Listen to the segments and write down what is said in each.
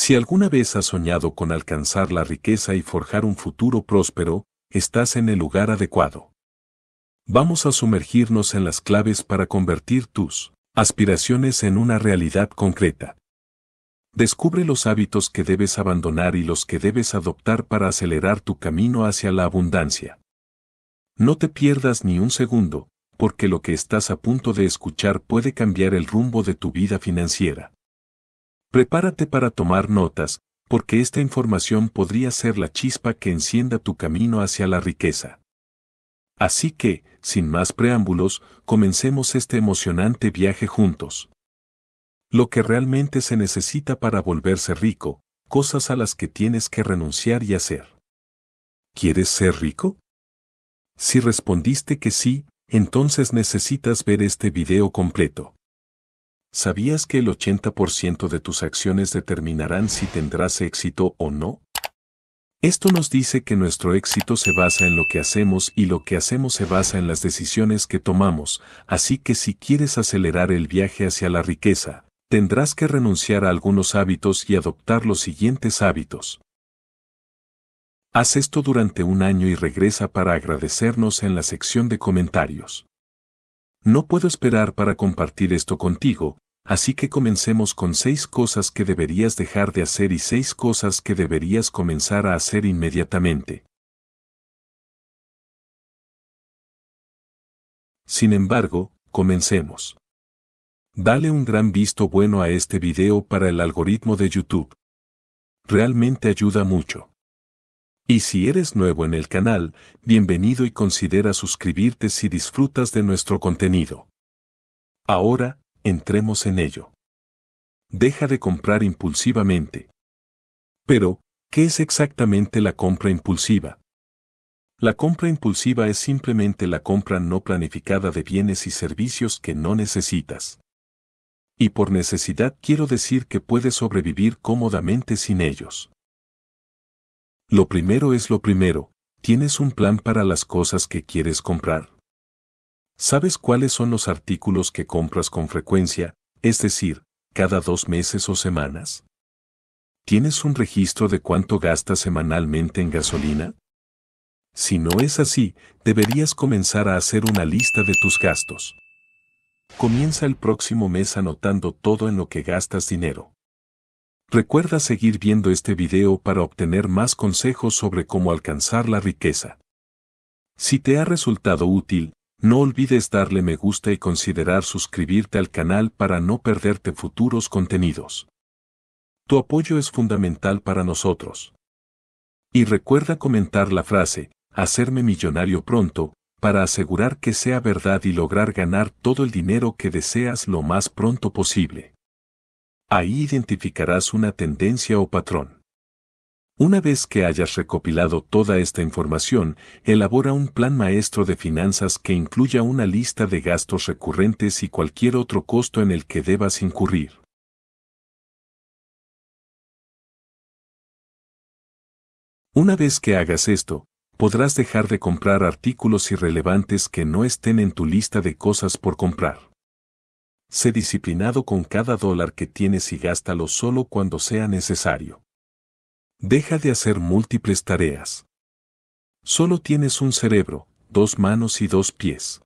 Si alguna vez has soñado con alcanzar la riqueza y forjar un futuro próspero, estás en el lugar adecuado. Vamos a sumergirnos en las claves para convertir tus aspiraciones en una realidad concreta. Descubre los hábitos que debes abandonar y los que debes adoptar para acelerar tu camino hacia la abundancia. No te pierdas ni un segundo, porque lo que estás a punto de escuchar puede cambiar el rumbo de tu vida financiera. Prepárate para tomar notas, porque esta información podría ser la chispa que encienda tu camino hacia la riqueza. Así que, sin más preámbulos, comencemos este emocionante viaje juntos. Lo que realmente se necesita para volverse rico, cosas a las que tienes que renunciar y hacer. ¿Quieres ser rico? Si respondiste que sí, entonces necesitas ver este video completo. ¿Sabías que el 80% de tus acciones determinarán si tendrás éxito o no? Esto nos dice que nuestro éxito se basa en lo que hacemos y lo que hacemos se basa en las decisiones que tomamos, así que si quieres acelerar el viaje hacia la riqueza, tendrás que renunciar a algunos hábitos y adoptar los siguientes hábitos. Haz esto durante un año y regresa para agradecernos en la sección de comentarios. No puedo esperar para compartir esto contigo, así que comencemos con seis cosas que deberías dejar de hacer y seis cosas que deberías comenzar a hacer inmediatamente. Sin embargo, comencemos. Dale un gran visto bueno a este video para el algoritmo de YouTube. Realmente ayuda mucho. Y si eres nuevo en el canal, bienvenido y considera suscribirte si disfrutas de nuestro contenido. Ahora, entremos en ello. Deja de comprar impulsivamente. Pero, ¿qué es exactamente la compra impulsiva? La compra impulsiva es simplemente la compra no planificada de bienes y servicios que no necesitas. Y por necesidad quiero decir que puedes sobrevivir cómodamente sin ellos. Lo primero es lo primero, tienes un plan para las cosas que quieres comprar. Sabes cuáles son los artículos que compras con frecuencia, es decir, cada dos meses o semanas. ¿Tienes un registro de cuánto gastas semanalmente en gasolina? Si no es así, deberías comenzar a hacer una lista de tus gastos. Comienza el próximo mes anotando todo en lo que gastas dinero. Recuerda seguir viendo este video para obtener más consejos sobre cómo alcanzar la riqueza. Si te ha resultado útil, no olvides darle me gusta y considerar suscribirte al canal para no perderte futuros contenidos. Tu apoyo es fundamental para nosotros. Y recuerda comentar la frase, hacerme millonario pronto, para asegurar que sea verdad y lograr ganar todo el dinero que deseas lo más pronto posible. Ahí identificarás una tendencia o patrón. Una vez que hayas recopilado toda esta información, elabora un plan maestro de finanzas que incluya una lista de gastos recurrentes y cualquier otro costo en el que debas incurrir. Una vez que hagas esto, podrás dejar de comprar artículos irrelevantes que no estén en tu lista de cosas por comprar. Sé disciplinado con cada dólar que tienes y gástalo solo cuando sea necesario. Deja de hacer múltiples tareas. Solo tienes un cerebro, dos manos y dos pies.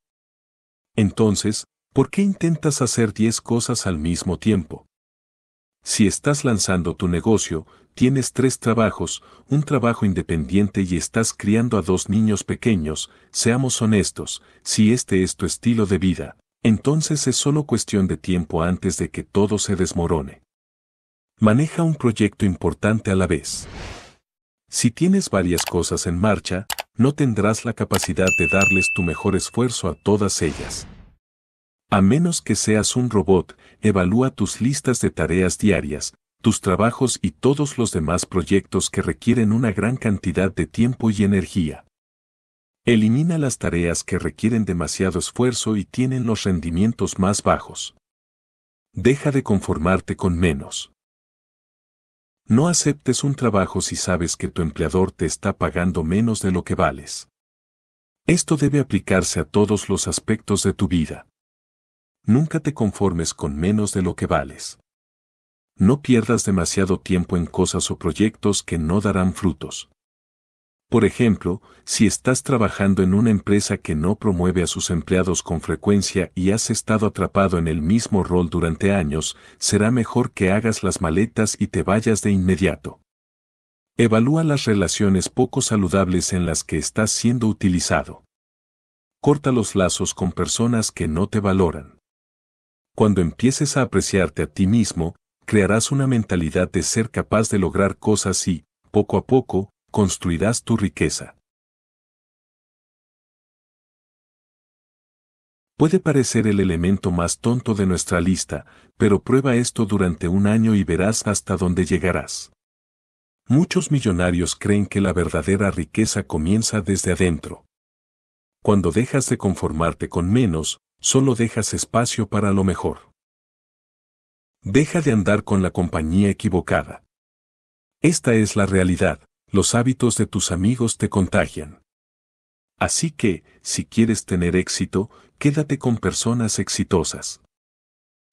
Entonces, ¿por qué intentas hacer diez cosas al mismo tiempo? Si estás lanzando tu negocio, tienes tres trabajos, un trabajo independiente y estás criando a dos niños pequeños, seamos honestos, si este es tu estilo de vida, entonces es solo cuestión de tiempo antes de que todo se desmorone. Maneja un proyecto importante a la vez. Si tienes varias cosas en marcha, no tendrás la capacidad de darles tu mejor esfuerzo a todas ellas. A menos que seas un robot, evalúa tus listas de tareas diarias, tus trabajos y todos los demás proyectos que requieren una gran cantidad de tiempo y energía. Elimina las tareas que requieren demasiado esfuerzo y tienen los rendimientos más bajos. Deja de conformarte con menos. No aceptes un trabajo si sabes que tu empleador te está pagando menos de lo que vales. Esto debe aplicarse a todos los aspectos de tu vida. Nunca te conformes con menos de lo que vales. No pierdas demasiado tiempo en cosas o proyectos que no darán frutos. Por ejemplo, si estás trabajando en una empresa que no promueve a sus empleados con frecuencia y has estado atrapado en el mismo rol durante años, será mejor que hagas las maletas y te vayas de inmediato. Evalúa las relaciones poco saludables en las que estás siendo utilizado. Corta los lazos con personas que no te valoran. Cuando empieces a apreciarte a ti mismo, crearás una mentalidad de ser capaz de lograr cosas y, poco a poco, construirás tu riqueza. Puede parecer el elemento más tonto de nuestra lista, pero prueba esto durante un año y verás hasta dónde llegarás. Muchos millonarios creen que la verdadera riqueza comienza desde adentro. Cuando dejas de conformarte con menos, solo dejas espacio para lo mejor. Deja de andar con la compañía equivocada. Esta es la realidad, los hábitos de tus amigos te contagian. Así que, si quieres tener éxito, quédate con personas exitosas.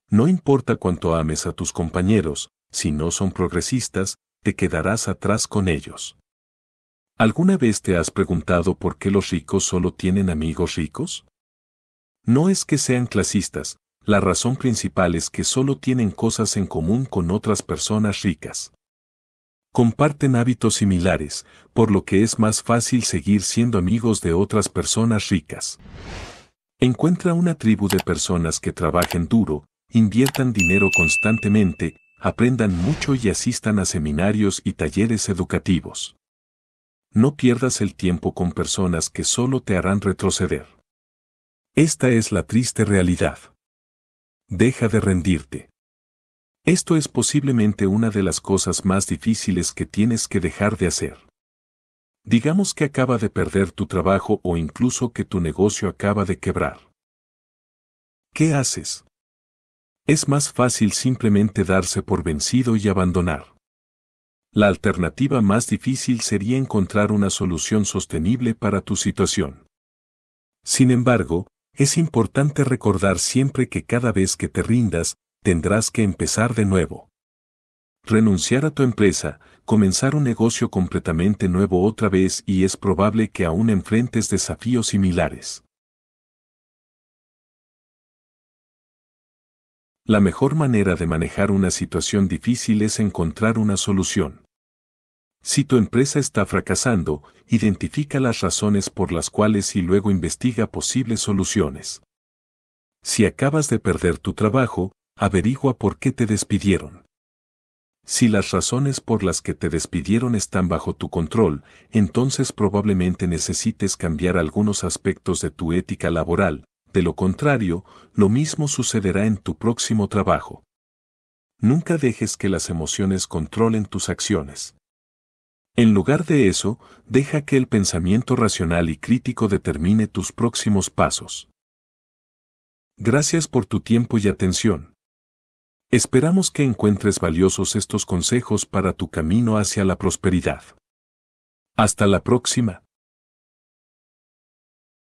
No importa cuánto ames a tus compañeros, si no son progresistas, te quedarás atrás con ellos. ¿Alguna vez te has preguntado por qué los ricos solo tienen amigos ricos? No es que sean clasistas, la razón principal es que solo tienen cosas en común con otras personas ricas. Comparten hábitos similares, por lo que es más fácil seguir siendo amigos de otras personas ricas. Encuentra una tribu de personas que trabajen duro, inviertan dinero constantemente, aprendan mucho y asistan a seminarios y talleres educativos. No pierdas el tiempo con personas que solo te harán retroceder. Esta es la triste realidad. Deja de rendirte. Esto es posiblemente una de las cosas más difíciles que tienes que dejar de hacer. Digamos que acaba de perder tu trabajo o incluso que tu negocio acaba de quebrar. ¿Qué haces? Es más fácil simplemente darse por vencido y abandonar. La alternativa más difícil sería encontrar una solución sostenible para tu situación. Sin embargo, es importante recordar siempre que cada vez que te rindas, tendrás que empezar de nuevo. Renunciar a tu empresa, comenzar un negocio completamente nuevo otra vez y es probable que aún enfrentes desafíos similares. La mejor manera de manejar una situación difícil es encontrar una solución. Si tu empresa está fracasando, identifica las razones por las cuales y luego investiga posibles soluciones. Si acabas de perder tu trabajo, Averigua por qué te despidieron. Si las razones por las que te despidieron están bajo tu control, entonces probablemente necesites cambiar algunos aspectos de tu ética laboral, de lo contrario, lo mismo sucederá en tu próximo trabajo. Nunca dejes que las emociones controlen tus acciones. En lugar de eso, deja que el pensamiento racional y crítico determine tus próximos pasos. Gracias por tu tiempo y atención. Esperamos que encuentres valiosos estos consejos para tu camino hacia la prosperidad. Hasta la próxima.